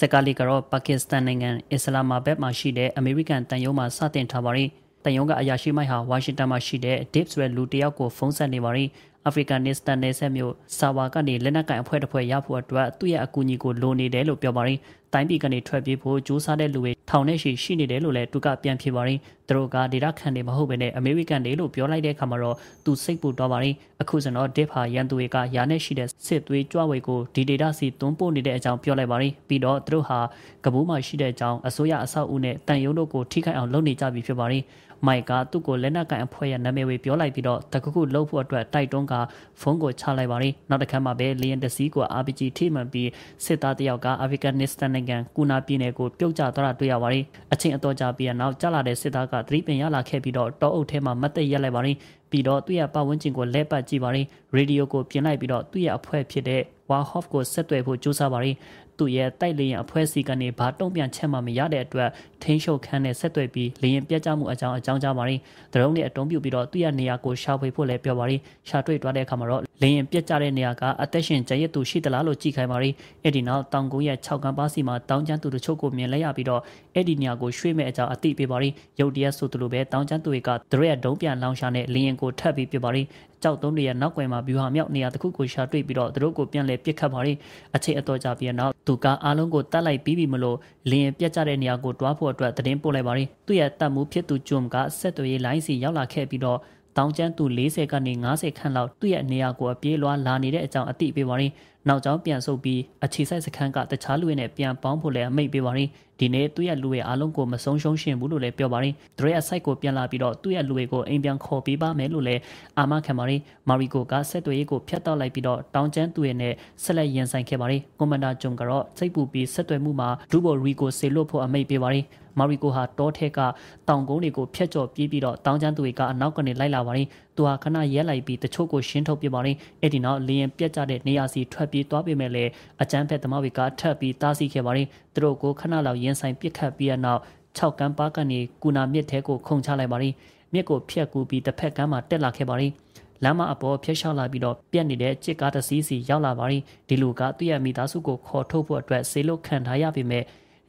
စက်ကာလီကတော့ပါကစ္စတန်နိုင်ငံအစ္စလာမာဘတ်မှာရှိတဲ့အမေရိကန်တန်ယုံမှာစတင်ထားပါရင်တန်ယုံကအရာရှိမိုက်ဟာဝါရှင်တန်မှာရှိတဲ့ Dip ဆိုတဲ့လူတယောက်ကိုဖုန်းဆက်နေပါရင်အာဖရိကန်နစ္စတန်နယ်ဆက်မြို့ဆာဝါကနေလက်နက်ကင်အဖွဲ့တစ်ဖွဲ့ရဖို့အတွက်သူ့ရဲ့အကူအညီကိုလိုနေတယ်လို့ပြောပါရင်းတိုင်းပြည်ကနေထွက်ပြေးဖို့ကြိုးစားတဲ့လူတွေထောင်ထဲရှိရှိနေတယ်လို့လည်းသူကပြန်ဖြေပါရင်းသူတို့ကဒေတာခံနေမဟုတ်ဘဲနဲ့အမေရိကန်တွေလို့ပြောလိုက်တဲ့အခါမှာတော့သူစိတ်ပူတော့ပါရင်းအခုစတော့ဒစ်ဖာရန်သူတွေကယာနဲ့ရှိတဲ့စစ်သွေးကြွဝေကိုဒီဒေတာစီသွန်းပို့နေတဲ့အကြောင်းပြောလိုက်ပါရင်းပြီးတော့သူတို့ဟာကပူးမှာရှိတဲ့အကြောင်းအစိုးရအဆောက်အဦနဲ့တန်ရုံတို့ကိုထိခိုက်အောင်လုပ်နေကြပြီဖြစ်ပါရင်းမိုက်ကသူ့ကိုလက်နက်ကင်အဖွဲ့ရဲ့နာမည်ဝေပြောလိုက်ပြီးတော့တကခုလှုပ်ဖို့အတွက်တိုက်တွန်းကဖုန်းကိုချလိုက်ပါတယ်နောက်တစ်ခါမှပဲလီယန်တစီကို RPG ထိမှန်ပြီးစစ်သားတယောက်ကအာဖရိကနစ္စတန်နိုင်ငံကူနာပြည်နယ်ကိုပြုတ်ကျသွားတာတွေ့ရပါတယ်အချိန်အတော်ကြာပြီးနောက်ကျလာတဲ့စစ်သားကသတိပင်ရလာခဲ့ပြီးတော့တောအုပ်ထဲမှာမတ်သက်ရက်လိုက်ပါတယ်ပြီးတော့သူ့ရဲ့ပတ်ဝန်းကျင်ကိုလဲပတ်ကြည့်ပါတယ်ရေဒီယိုကိုပြင်လိုက်ပြီးတော့သူ့ရဲ့အဖွဲ့ဖြစ်တဲ့ဝါဟော့ဖ်ကိုဆက်သွယ်ဖို့ကြိုးစားပါရင်သူ့ရဲ့တိုက်လေရင်အဖွဲ့အစည်းကနေဘာတုံ့ပြန်ချက်မှမရတဲ့အတွက်ထင်းရှုပ်ခန်းနဲ့ဆက်သွယ်ပြီးလေရင်ပြတ်ကျမှုအကြောင်းအကြောင်းကြားပါရင်ဒရုန်းနဲ့အတုံးပြုတ်ပြီးတော့သူ့ရဲ့နေရာကိုရှာဖွေဖို့လည်းပြောပါရင်ရှာတွေ့သွားတဲ့အခါမှာတော့လေရင်ပြတ်ကျတဲ့နေရာကအသက်ရှင်ကျန်ရစ်သူရှိသလားလို့ကြည့်ခိုင်းပါရင်အဲ့ဒီနောက်တောင်ကုန်းရဲ့6ကမ်းပါစီမှာတောင်ကျန်းသူတို့ချုပ်ကိုမြင်လိုက်ရပြီးတော့အဲ့ဒီနေရာကိုရွှေ့မဲ့အကြောင်းအသိပေးပါရင်ရုတ်တရက်ဆိုသလိုပဲတောင်ကျန်းသူတွေကသူတို့ရဲ့ဒုံးပြန်လောင်ရှာနဲ့လေရင်ကိုထပ်ပြီးပြပါရင်ကြောက်သုံးနေရနောက်ကွယ်မှာဗျူဟာမြောက်နေရာတစ်ခုကိုရှာတွေ့ပြီးတော့သူတို့ကိုပြန်လဲပစ်ခတ်ပါတယ်အခြေအတော်ကြပြီးတော့သူကအားလုံးကိုတတ်လိုက်ပြီးပြီမလို့လင်းပြတ်ကြတဲ့နေရာကိုတွားဖို့အတွက်တည်င်းပို့လိုက်ပါတယ်သူ့ရဲ့တတ်မှုဖြစ်သူဂျွမ်ကဆက်သွယ်ရေးလိုင်းစီရောက်လာခဲ့ပြီးတော့တောင်ကျန်းသူ40ကနေ90ခန့်လောက်သူ့ရဲ့နေရာကိုအပြေးလွှာလာနေတဲ့အကြောင်းအသိပေးပါတယ်နောက်ကျောင်းပြန်ဆုတ်ပြီးအခြေဆိုင်စခန်းကတခြားလူတွေနဲ့ပြန်ပေါင်းဖို့လည်းအမိန့်ပေးပါရင်ဒီနေ့သူ့ရဲ့လူရဲ့အားလုံးကိုမဆုံးရှုံးရှင်ဘူးလို့လည်းပြောပါရင်ဒရက်ဆိုက်ကိုပြန်လာပြီးတော့သူ့ရဲ့လူတွေကိုအိမ်ပြန်ခေါ်ပေးပါမယ်လို့လည်းအာမခံပါရင်မာရီကိုကဆက်သွယ်ရေးကိုဖျက်တောက်လိုက်ပြီးတော့တောင်ကျန်းသူရဲ့နဲ့ဆက်လက်ရင်ဆိုင်ခဲ့ပါရင်ကွန်မန်ဒါဂျုံကတော့စိတ်ပူပြီးဆက်သွယ်မှုမှာဒူဘိုရီကိုဆေလွတ်ဖို့အမိန့်ပေးပါရင်မာရီကိုဟာတောထဲကတောင်ကုန်းတွေကိုဖျက်ကျော်ပြေးပြီးတော့တောင်ကျန်းသူတွေကအနောက်ကနေလိုက်လာပါရင်သူဟာခဏရက်လိုက်ပြီးတချို့ကိုရှင်းထုတ်ပြပါရင်အဲ့ဒီနောက်လေရင်ပြက်ကြတဲ့နေရာစီထွက်ပြေးသွားပေမဲ့လည်းအကျန်းဖက်သမားတွေကထပ်ပြီးတားဆီးခဲ့ပါရင်သူတို့ကိုခဏလောက်ရင်ဆိုင်ပစ်ခတ်ပြီးတဲ့နောက်6ကမ်းပါကနေကူနာမြစ်ထဲကိုခုန်ချလိုက်ပါရင်မြစ်ကိုဖျက်ကူပြီးတစ်ဖက်ကမ်းမှာတက်လာခဲ့ပါရင်လမ်းမအပေါ်ဖျက်လျှောက်လာပြီးတော့ပြက်နေတဲ့ချစ်ကားတစ်စီးစီရောက်လာပါရင်ဒီလူကသူ့ရဲ့မိသားစုကိုခေါ်ထုတ်ဖို့အတွက်စေလို့ခံထားရပေမဲ့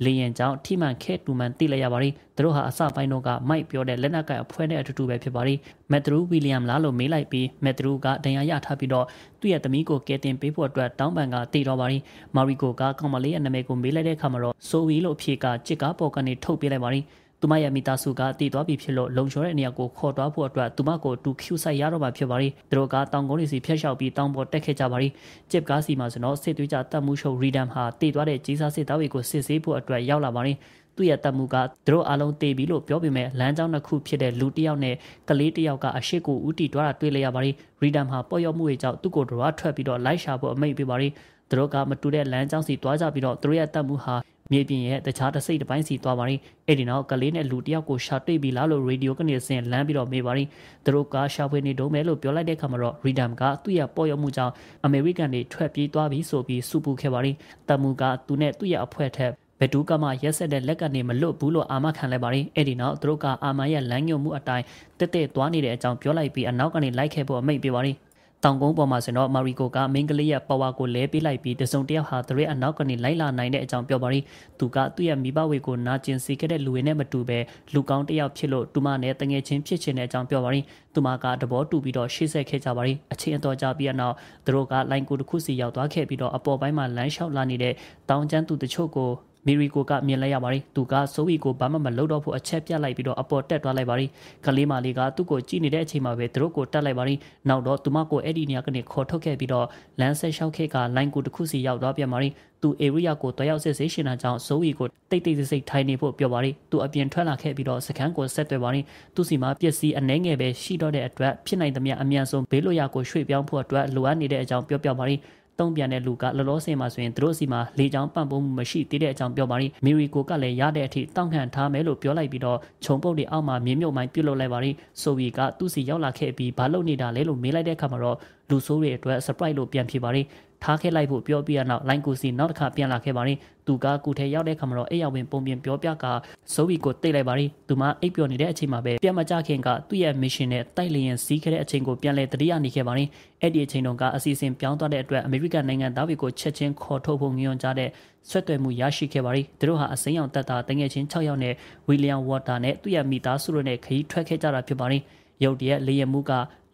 လေရင်ကြောင့်ထိမှန်ခဲ့တူမှန်သိလိုက်ရပါတယ်။သူတို့ဟာအစပိုင်းတော့ကမိုက်ပြောတဲ့လက်နက်ကိုင်အဖွဲနဲ့အတူတူပဲဖြစ်ပါတယ်။မက်ထရူးဝီလျံမလားလို့မေးလိုက်ပြီးမက်ထရူးကဒဏ်ရာရထားပြီးတော့သူ့ရဲ့သမီးကိုကယ်တင်ပေးဖို့အတွက်တောင်းပန်ကတည်တော်ပါတယ်။မာရီကိုကကောင်မလေးရဲ့နာမည်ကိုမေးလိုက်တဲ့အခါမှာတော့ဆိုဝီလို့အဖြေကချစ်ကားပေါ်ကနေထုတ်ပေးလိုက်ပါတယ်။သူမရဲ့မိသားစုကတည်သွားပြီဖြစ်လို့လုံခြုံတဲ့နေရာကိုခေါ်သွားဖို့အတွက်သူမကိုတူခုဆိုင်ရတော့မှာဖြစ်ပါရီသူတို့ကတောင်ကုန်းတွေစီဖျက်လျှောက်ပြီးတောင်ပေါ်တက်ခဲ့ကြပါရီဂျစ်ကားစီမှာဆိုတော့စစ်သွေးကြတပ်မှုရှုပ်ရီဒမ်ဟာတည်သွားတဲ့ကြီးစားစစ်သားတွေကိုစစ်ဆေးဖို့အတွက်ရောက်လာပါရီသူ့ရဲ့တပ်မှုကသူတို့အားလုံးတေးပြီလို့ပြောပေမဲ့လမ်းကြောင်းတစ်ခုဖြစ်တဲ့လူတစ်ယောက်နဲ့ကလေးတစ်ယောက်ကအရှိကိုဦးတီသွားတာတွေ့လိုက်ရပါရီရီဒမ်ဟာပေါ်ရောက်မှုတွေကြောင့်သူ့ကိုယ်တော်ထွက်ပြီးတော့လိုက်ရှာဖို့အမိန့်ပေးပါရီသူတို့ကမတူတဲ့လမ်းကြောင်းစီသွားကြပြီးတော့သူတို့ရဲ့တပ်မှုဟာမြေပြင်ရဲ့တခြားတစ်စိတ်တစ်ပိုင်းစီသွားပါရင်အဲ့ဒီနောက်ကလေးနဲ့လူတယောက်ကိုရှာတွေ့ပြီလားလို့ရေဒီယိုကနေဆင်လမ်းပြီးတော့မေးပါရင်သူတို့ကရှာဖွေနေတုံးပဲလို့ပြောလိုက်တဲ့အခါမှာတော့ Redam ကသူ့ရဲ့ပေါ်ရောက်မှုကြောင့်အမေရိကန်တွေထွက်ပြေးသွားပြီဆိုပြီးစူပူခဲ့ပါရင်တမူကသူနဲ့သူ့ရဲ့အဖွဲ့ထက်ဘဒူကမှရက်ဆက်တဲ့လက်ကနေမလွတ်ဘူးလို့အာမခံလိုက်ပါရင်အဲ့ဒီနောက်သူတို့ကအာမန်ရဲ့လမ်းညွှန်မှုအတိုင်းတက်တက်သွားနေတဲ့အကြောင်းပြောလိုက်ပြီးအနောက်ကနေလိုက်ခဲ့ဖို့အမိန့်ပေးပါရင်တောင်ကုန်းပေါ်မှာဆိုတော့မာရီကိုကမင်းကလေးရဲ့ပဝါကိုလဲပေးလိုက်ပြီးတစုံတယောက်ဟာသူရဲ့အနောက်ကနေလိုက်လာနိုင်တဲ့အကြောင်းပြောပါရီသူကသူ့ရဲ့မိဘဝေကိုနာကျင်စေခဲ့တဲ့လူဝင်နဲ့မတူပဲလူကောင်းတယောက်ဖြစ်လို့သူမနဲ့တငယ်ချင်းဖြစ်ချင်တဲ့အကြောင်းပြောပါရီသူမကတဘောတူပြီးတော့ရှေ့ဆက်ခဲ့ကြပါရီအချိန်အတော်ကြာပြီးနောက်သူတို့ကလိုင်ကိုတစ်ခုစီရောက်သွားခဲ့ပြီးတော့အပေါ်ပိုင်းမှာလမ်းလျှောက်လာနေတဲ့တောင်ကျန်းသူတချို့ကိုမီရီကိုကမြင်လိုက်ရပါတယ်သူကဆိုအီကိုဘာမှမလုပ်တော့ဖို့အချက်ပြလိုက်ပြီးတော့အပေါ်တက်သွားလိုက်ပါတယ်ကလေးမလေးကသူ့ကိုကြည့်နေတဲ့အချိန်မှာပဲသူတို့ကိုတက်လိုက်ပါတယ်နောက်တော့သူမကိုအဲ့ဒီနေရာကနေခေါ်ထုတ်ခဲ့ပြီးတော့လမ်းဆက်လျှောက်ခဲ့ကလိုင်းကိုတစ်ခုစီရောက်သွားပြန်ပါတယ်သူ area ကိုတွားရောက်စစ်ဆေးရှင်တာကြောင့်ဇိုးဝီကိုတိတ်တိတ်ဆိတ်ဆိတ်ထိုင်နေဖို့ပြောပါတယ်။သူအပြင်ထွက်လာခဲ့ပြီးတော့စခန်းကိုဆက်သွယ်ပါတယ်။သူစီမှာပစ္စည်းအနှဲငယ်ပဲရှိတော့တဲ့အတွက်ဖြစ်နိုင်သမျှအမြန်ဆုံးဘေးလွတ်ရာကိုရွှေ့ပြောင်းဖို့အတွက်လိုအပ်နေတဲ့အကြောင်းပြောပြပါတယ်။တုံ့ပြန်တဲ့လူကလောလောဆယ်မှာဆိုရင်သူတို့အစီမှာလေချောင်းပံ့ပိုးမှုမရှိသေးတဲ့အကြောင်းပြောပါရီမီရီကိုကလည်းရတဲ့အထိတောင့်ခံထားမယ်လို့ပြောလိုက်ပြီးတော့ခြုံပုတ်တွေအောက်မှာမြေမြုပ်မိုင်းပြုတ်လုလိုက်ပါရီဆိုဗီကသူ့စီရောက်လာခဲ့ပြီးဘာလုပ်နေတာလဲလို့မေးလိုက်တဲ့အခါမှာတော့လူဆိုးတွေအတွက် surprise လို့ပြန်ဖြေပါရီထားခဲ့လိုက်ဖို့ပြောပြီးရနောက်လိုင်းကိုစီနောက်တစ်ခါပြန်လာခဲ့ပါရင်သူကကုထဲရောက်တဲ့ခါမှာတော့အိယာဝင်ပုံပြင်ပြောပြကဆိုဗီကိုတိတ်လိုက်ပါရင်သူမအိပ်ပျော်နေတဲ့အချိန်မှာပဲပြန်မကြခင်ကသူ့ရဲ့ mission နဲ့တိုက်လျင်စီးခဲ့တဲ့အချိန်ကိုပြန်လဲတတိယနေခဲ့ပါရင်အဲ့ဒီအချိန်တုန်းကအစီအစဉ်ပြောင်းသွားတဲ့အတွက်အမေရိကန်နိုင်ငံသားတွေကိုချက်ချင်းခေါ်ထုတ်ဖို့ငြင်းကြတဲ့ဆွတ်သွယ်မှုရရှိခဲ့ပါရင်သူတို့ဟာအစိမ်းရောင်တပ်သားတငယ်ချင်း6ယောက်နဲ့ဝီလျံဝေါ်တာနဲ့သူ့ရဲ့မိသားစုတို့နဲ့ခရီးထွက်ခဲ့ကြတာဖြစ်ပါရင်ရုတ်တရက်လေယာဉ်မှုက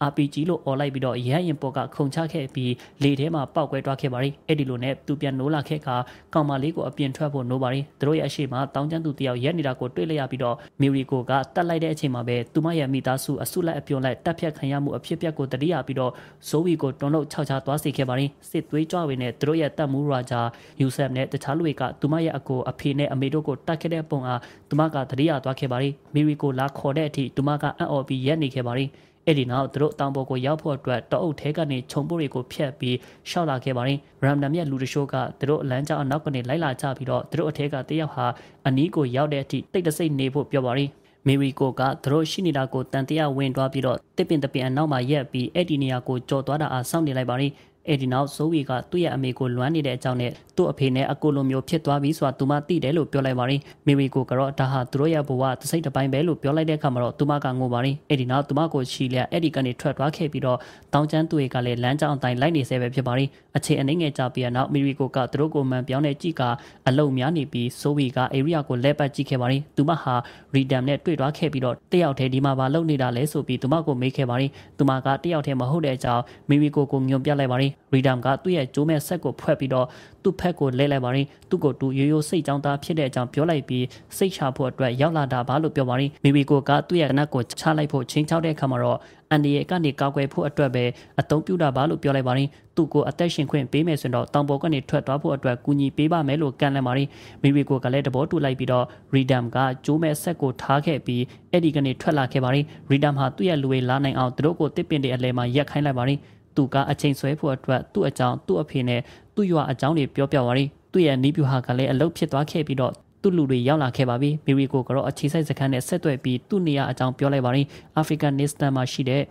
RPG လို့អော်လိုက်ပြီးတော့ရဟရင်ပေါ်ကခုန်ချခဲ့ပြီးလေထဲမှာပောက်ကွဲသွားခဲ့ပါတယ်အဲ့ဒီလိုနဲ့သူပြန်နိုးလာခဲ့ကကောင်မလေးကိုအပြင်ထွက်ဖို့နိုးပါတယ်သူတို့ရဲ့အရှိမတောင်းကျမ်းသူတယောက်ရက်နေတာကိုတွေ့လိုက်ရပြီးတော့မီရီကိုကတတ်လိုက်တဲ့အချိန်မှာပဲသူမရဲ့မိသားစုအစုလိုက်အပြုံလိုက်တက်ဖြတ်ခံရမှုအဖြစ်အပျက်ကိုတတိယပြီးတော့ဇိုးဝီကိုတွန်းလို့ခြောက်ချသွားစေခဲ့ပါတယ်စစ်သွေးကြွဝင်တဲ့သူတို့ရဲ့တပ်မှုရာဂျာယူဆပ်နဲ့တခြားလူတွေကသူမရဲ့အကိုအဖေနဲ့အမေတို့ကိုတတ်ခဲ့တဲ့ပုံအားသူမကတတိယသွားခဲ့ပါတယ်မီရီကိုလာခေါ်တဲ့အထိသူမကအံ့ဩပြီးရက်နေခဲ့ပါတယ်အဲ့ဒီနောက်သူတို့တောင်ပေါ်ကိုရောက်ဖို့အတွက်တောအုပ်ထဲကနေခြုံပုတ်တွေကိုဖျက်ပြီးရှောက်လာခဲ့ပါတယ်ရမ်ဒမ်ရဲ့လူတရှိုးကသူတို့လမ်းကြောင်းအနောက်ကနေလိုက်လာကြပြီးတော့သူတို့အထက်ကတယောက်ဟာအနီးကိုရောက်တဲ့အထိတိတ်တဆိတ်နေဖို့ပြောပါတယ်မေရီကိုကသူတို့ရှိနေတာကိုတန်တရားဝင်သွားပြီးတော့တစ်ပင်တစ်ပင်အနောက်မှာရက်ပြီးအဲ့ဒီနေရာကိုကြော်သွားတာအားစောင့်နေလိုက်ပါတယ်အဲဒီနောက်ဇိုးဝီကသူ့ရဲ့အမေကိုလွမ်းနေတဲ့အကြောင်းနဲ့သူ့အဖေနဲ့အကိုလိုမျိုးဖြစ်သွားပြီဆိုတာသူမသိတယ်လို့ပြောလိုက်ပါရင်မေရီကိုကတော့ဒါဟာသူတို့ရဲ့ဘဝတစ်စိတ်တစ်ပိုင်းပဲလို့ပြောလိုက်တဲ့အခါမှာတော့သူမကငိုပါရင်အဲဒီနောက်သူမကိုချီလျက်အဲဒီကနေထွက်သွားခဲ့ပြီးတော့တောင်ကျန်းသူတွေကလည်းလမ်းကြောင်းအတိုင်းလိုက်နေဆဲပဲဖြစ်ပါရင်အခြေအနေငယ်ကြပြီးနောက်မေရီကိုကသူတို့ကိုမှန်ပြောင်းတဲ့ကြည်ကအလုံများနေပြီးဇိုးဝီက area ကိုလဲပတ်ကြည့်ခဲ့ပါရင်သူမဟာ redam နဲ့တွေ့သွားခဲ့ပြီးတော့တယောက်တည်းဒီမှာပါလုံနေတာလဲဆိုပြီးသူမကိုမေးခဲ့ပါရင်သူမကတယောက်တည်းမဟုတ်တဲ့အကြောင်းမေရီကိုကိုညွန်ပြလိုက်ပါရင် Freedom ကသူ့ရဲ့ကြိုးမဲ့ဆက်ကိုဖွဲ့ပြီးတော့သူ့ဖက်ကိုလဲလိုက်ပါရင်သူ့ကိုတူရိုးရိုးစိတ်ကြောင်းသားဖြစ်တဲ့အကြောင်းပြောလိုက်ပြီးစိတ်ချဖို့အတွက်ရောက်လာတာပါလို့ပြောပါရင်မိမိကိုကသူ့ရဲ့နတ်ကိုချလိုက်ဖို့ချိန်ချောက်တဲ့အခါမှာတော့အန်ဒီရဲ့ကနေကောက်ွယ်ဖို့အတွက်ပဲအသုံးပြုတာပါလို့ပြောလိုက်ပါရင်သူ့ကိုအသက်ရှင်ခွင့်ပေးမယ်ဆိုတော့တောင်ပေါ်ကနေထွက်သွားဖို့အတွက်ကူညီပေးပါမယ်လို့ကန့်လန့်ပါရင်မိမိကိုကလည်းတဘောတူလိုက်ပြီးတော့ Freedom ကကြိုးမဲ့ဆက်ကိုထားခဲ့ပြီးအဲ့ဒီကနေထွက်လာခဲ့ပါရင် Freedom ဟာသူ့ရဲ့လူဝေးလာနိုင်အောင်သူတို့ကိုတစ်ပင်တွေအလဲမှာရက်ခိုင်းလိုက်ပါရင်သူကအချိန်ဆွဲဖို့အတွက်သူ့အကြောင်းသူ့အဖေနဲ့သူ့ရွာအကြောင်းတွေပြောပြသွားတယ်သူ့ရဲ့နီးပြူဟာကလည်းအလုပ်ဖြစ်သွားခဲ့ပြီးတော့သူ့လူတွေရောက်လာခဲ့ပါပြီမေရီကိုကတော့အခြေစိုက်စခန်းနဲ့ဆက်သွယ်ပြီးသူ့နေရာအကြောင်းပြောလိုက်ပါတယ်အာဖရိကန်နစ္စတန်မှာရှိတဲ့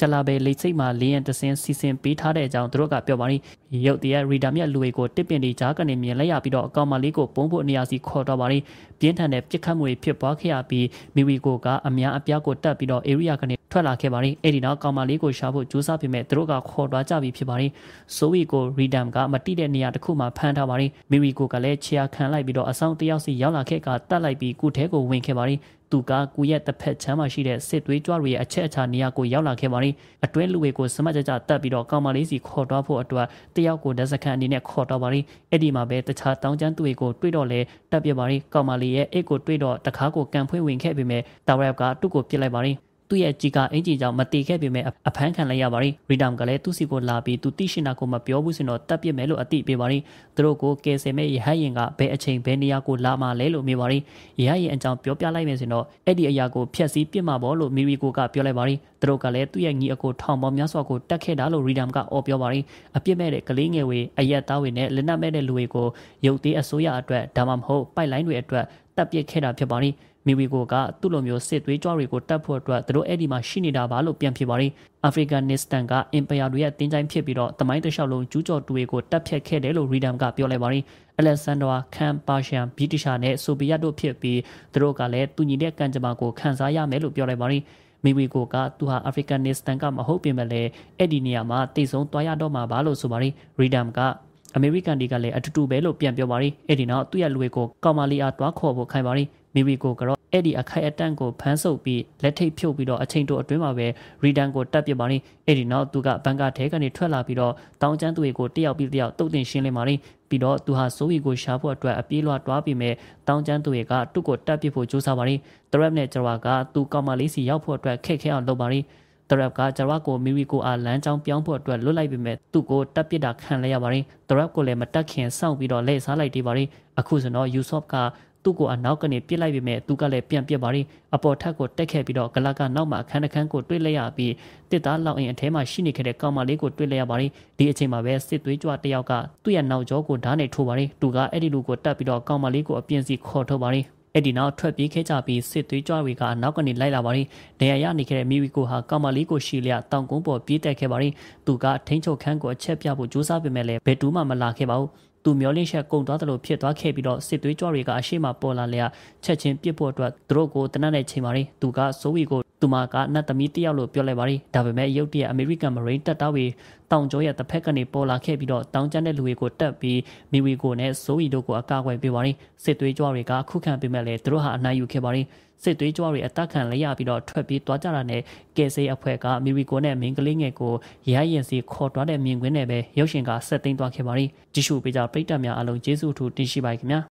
ချလာပဲလေစိတ်မှာလင်းရန်တစင်းစီစဉ်ပေးထားတဲ့အကြောင်းသူတို့ကပြောပါတယ်ရုပ်တရက်ရီဒါမြက်လူတွေကိုတစ်ပင်တီကြားကနေမြင်လိုက်ရပြီးတော့အကောင်မလေးကိုပုံဖို့အနေအစီခေါ်တော့ပါတယ်ပြင်းထန်တဲ့ပြစ်ခတ်မှုတွေဖြစ်ပွားခဲ့ရပြီးမိဝီကိုကအများအပြားကိုတက်ပြီးတော့ area ကနေထွက်လာခဲ့ပါတယ်အဲ့ဒီနောက်ကောင်မလေးကိုရှာဖို့ကြိုးစားပေမဲ့သူတို့ကခေါ်သွားကြပြီးဖြစ်ပါတယ်ဆိုဝီကိုရီဒမ်ကမတိတဲ့နေရာတစ်ခုမှာဖမ်းထားပါတယ်မိဝီကိုကလည်းခြေခံလိုက်ပြီးတော့အဆောင်တယောက်စီရောက်လာခဲ့ကတတ်လိုက်ပြီးကုထဲကိုဝင်ခဲ့ပါတယ်သူကကိုရဲ့တစ်ဖက်ချမ်းမှာရှိတဲ့စစ်သွေးကြွတွေရဲ့အချက်အချာနေရာကိုရောက်လာခဲ့ပါတယ်အတွင်းလူတွေကိုစမတ်ကြကြတတ်ပြီးတော့ကောင်မလေးစီခေါ်တော့ဖို့အတွက်တယောက်ကိုဒဇခန်အနေနဲ့ခေါ်တော့ပါတယ်အဲ့ဒီမှာပဲတခြားတောင်းကျမ်းသူတွေကိုတွေ့တော့လဲတတ်ပြပါတယ်ကောင်မလေးရဲ့အိတ်ကိုတွေ့တော့တကားကိုကန်ဖွင့်ဝင်ခဲ့ပေမဲ့တာဝရပ်ကသူ့ကိုပြစ်လိုက်ပါတယ်သူ့ရဲ့ကြီးကအင်ဂျီကြောင့်မတည်ခဲ့ပေမဲ့အဖမ်းခံလိုက်ရပါတယ်ရီဒမ်ကလည်းသူ့စီကိုလာပြီးသူတိရှိနာကိုမပြောဘူးစင်တော့တတ်ပြစ်မယ်လို့အတိပေးပါတယ်သူတို့ကိုကယ်ဆယ်မဲ့ရဟရင်ကဘယ်အချိန်ဘယ်နေရာကိုလာမှလဲလို့မေးပါတယ်ရဟရင်အကြောင်းပြောပြလိုက်မယ်စင်တော့အဲ့ဒီအရာကိုဖျက်ဆီးပစ်မှာပေါ့လို့မီရီကိုကပြောလိုက်ပါတယ်သူတို့ကလည်းသူ့ရဲ့ညီအကိုထောင်ပေါင်းများစွာကိုတတ်ခဲ့တာလို့ရီဒမ်ကအော်ပြောပါတယ်အပြစ်မဲ့တဲ့ကလေးငယ်ဝေအယက်သားဝေနဲ့လက်နက်မဲ့တဲ့လူတွေကိုရုပ်သေးအစိုးရအတွက်ဒါမှမဟုတ်ပိုက်လိုင်းတွေအတွက်တပ်ပစ်ခဲ့တာဖြစ်ပါတယ်။မီဝီကိုကသူ့လိုမျိုးစစ်သွေးကြွတွေကိုတတ်ဖို့အတွက်သူတို့အဲ့ဒီမှာရှိနေတာပါလို့ပြန်ဖြေပါတယ်။အာဖရိကန်နစ္စတန်ကအင်ပါယာတွေရဲ့တင်းကြိုင်းဖြစ်ပြီးတော့တမိုင်းတစ်လျှောက်လုံးကျူးကျော်တွေကိုတတ်ဖြတ်ခဲ့တယ်လို့ရီဒမ်ကပြောလိုက်ပါတယ်။အလက်ဆန်ဒရာကန်ပါရှန်ဗြိတိရှာနဲ့ဆိုဗီယက်တို့ဖြစ်ပြီးသူတို့ကလည်းသူညီတဲ့ကံကြမ္မာကိုခံစားရမယ်လို့ပြောလိုက်ပါတယ်။မီဝီကိုကသူဟာအာဖရိကန်နစ္စတန်ကမဟုတ်ပင်မလဲအဲ့ဒီနေရာမှာတိတ်ဆုံးသွားရတော့မှာပါလို့ဆိုပါတယ်ရီဒမ်ကအမေရိကန်တွေကလည်းအတူတူပဲလို့ပြန်ပြောပါရီအဲ့ဒီနောက်သူ့ရဲ့လူတွေကိုကောင်မာလီအားတွားခေါ်ဖို့ခိုင်းပါရီမီရီကိုကတော့အဲ့ဒီအခိုက်အတန့်ကိုဖမ်းဆုပ်ပြီးလက်ထိတ်ဖြုတ်ပြီးတော့အချိန်တိုအတွင်းမှာပဲရီတန်ကိုတတ်ပစ်ပါရီအဲ့ဒီနောက်သူကဘန်ကာထဲကနေထွက်လာပြီးတော့တောင်ကျန်းသူတွေကိုတယောက်ပြီးတယောက်တုတ်တင်ရှင်းလင်းပါရီပြီးတော့သူဟာစိုးရီကိုရှာဖို့အတွက်အပြေးလွှာတွားပြီးမဲ့တောင်ကျန်းသူတွေကသူ့ကိုတတ်ပစ်ဖို့ကြိုးစားပါရီတရက်နဲ့ဂျွာကသူကောင်မာလီစီရောက်ဖို့အတွက်ခက်ခဲအောင်လုပ်ပါရီတရပ်ကဂျရဝကိုမိမိကိုအားလမ်းကြောင်းပြောင်းဖို့အတွက်လွတ်လိုက်ပေမဲ့သူ့ကိုတပ်ပစ်တာခံလိုက်ရပါတယ်တရပ်ကိုလည်းမတက်ခင်စောင့်ပြီးတော့လှည့်စားလိုက်သေးပါတယ်အခုဆိုတော့ယူဆော့ကသူ့ကိုအနောက်ကနေပြစ်လိုက်ပေမဲ့သူကလည်းပြန်ပြစ်ပါရီအပေါ်ထက်ကိုတက်ခဲ့ပြီးတော့ဂလာကနောက်မှာအခန်းတစ်ခန်းကိုတွေးလိုက်ရပြီးတစ်သားလောက်အင်အထဲမှာရှိနေခဲ့တဲ့ကောင်မလေးကိုတွေးလိုက်ရပါရီဒီအချိန်မှာပဲစစ်သွေးကြွတစ်ယောက်ကသူ့ရဲ့နောက်ကျောကိုဓာတ်နဲ့ထိုးပါရီသူကအဲ့ဒီလူကိုတတ်ပြီးတော့ကောင်မလေးကိုအပြင်စီခေါ်ထုတ်ပါရီအဲ့ဒီနောက်ထွက်ပြေးခဲ့ကြပြီးစစ်သွေးကြွတွေကနောက်ကနေလိုက်လာပါရင်နေရာရနေခဲ့တဲ့မီဝီကိုဟာကောင်မလေးကိုရှီလျတောင်ကုန်းပေါ်ပြေးတက်ခဲ့ပါရင်သူကထိန်းချုပ်ခန်းကိုအချက်ပြဖို့ကြိုးစားပေမဲ့လည်းဘယ်သူမှမလာခဲ့ပါဘူးသူမျောလင်းချက်ကုန်သွားတယ်လို့ဖြစ်သွားခဲ့ပြီးတော့စစ်သွေးကြွတွေကအရှိမပေါ်လာလျက်ချက်ချင်းပြစ်ဖို့အတွက်သူတို့ကိုတနတ်နဲ့ချိန်ပါရင်သူကစိုးဝီကိုသူမကနတ်သမီးတယောက်လို့ပြောလိုက်ပါတယ်ဒါပေမဲ့ရုတ်တရက်အမေရိကန်မရိန်းတပ်သားတွေတောင်ကျောရဲ့တစ်ဖက်ကနေပေါ်လာခဲ့ပြီးတော့တောင်ကျတဲ့လူတွေကိုတက်ပြီးမိဝီကိုနဲ့စိုးရီတို့ကိုအကာအကွယ်ပေးပါတယ်စစ်သွေးကြွတွေကခုခံပေးမဲ့လေသူတို့ဟာအနိုင်ယူခဲ့ပါတယ်စစ်သွေးကြွတွေအသက်ခံလိုက်ရပြီးတော့ထွက်ပြေးသွားကြတာနဲ့ကယ်ဆေးအဖွဲ့ကမီရီကိုနဲ့မင်းကလေးငယ်ကိုရဟရင်စီခေါ်သွားတဲ့မြင်ကွင်းနဲ့ပဲရုပ်ရှင်ကဆက်သိမ်းသွားခဲ့ပါတယ်ကြည့်ရှုပေးကြပရိသတ်များအားလုံးကျေးဇူးအထူးတင်ရှိပါခင်ဗျာ